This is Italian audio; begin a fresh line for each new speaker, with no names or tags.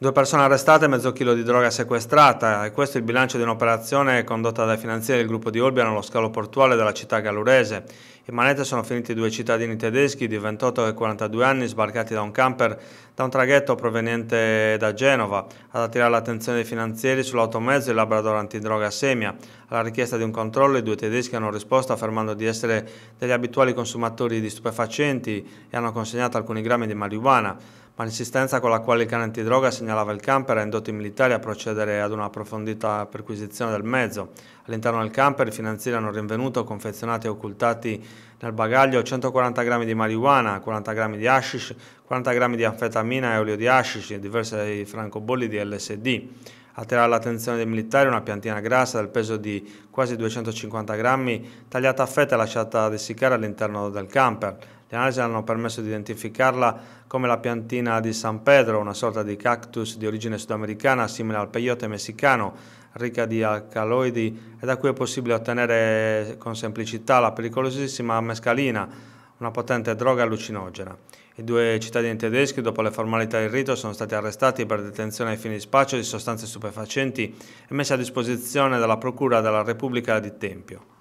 Due persone arrestate e mezzo chilo di droga sequestrata e questo è il bilancio di un'operazione condotta dai finanzieri del gruppo di Olbia allo scalo portuale della città gallurese. In manette sono finiti due cittadini tedeschi di 28 e 42 anni sbarcati da un camper da un traghetto proveniente da Genova ad attirare l'attenzione dei finanzieri sull'automezzo il Labrador antidroga Semia. Alla richiesta di un controllo i due tedeschi hanno risposto affermando di essere degli abituali consumatori di stupefacenti e hanno consegnato alcuni grammi di marijuana ma l'insistenza con la quale il cane antidroga segnalava il camper ha indotto i militari a procedere ad una approfondita perquisizione del mezzo. All'interno del camper i finanzieri hanno rinvenuto confezionati e occultati nel bagaglio 140 grammi di marijuana, 40 grammi di hashish, 40 grammi di anfetamina e olio di hashish, e diversi francobolli di LSD. Attirare l'attenzione dei militari una piantina grassa del peso di quasi 250 grammi, tagliata a fette e lasciata ad essiccare all'interno del camper. Le analisi hanno permesso di identificarla come la piantina di San Pedro, una sorta di cactus di origine sudamericana simile al peyote messicano, ricca di alcaloidi e da cui è possibile ottenere con semplicità la pericolosissima mescalina, una potente droga allucinogena. I due cittadini tedeschi, dopo le formalità del rito, sono stati arrestati per detenzione ai fini di spaccio di sostanze stupefacenti e messi a disposizione dalla Procura della Repubblica di Tempio.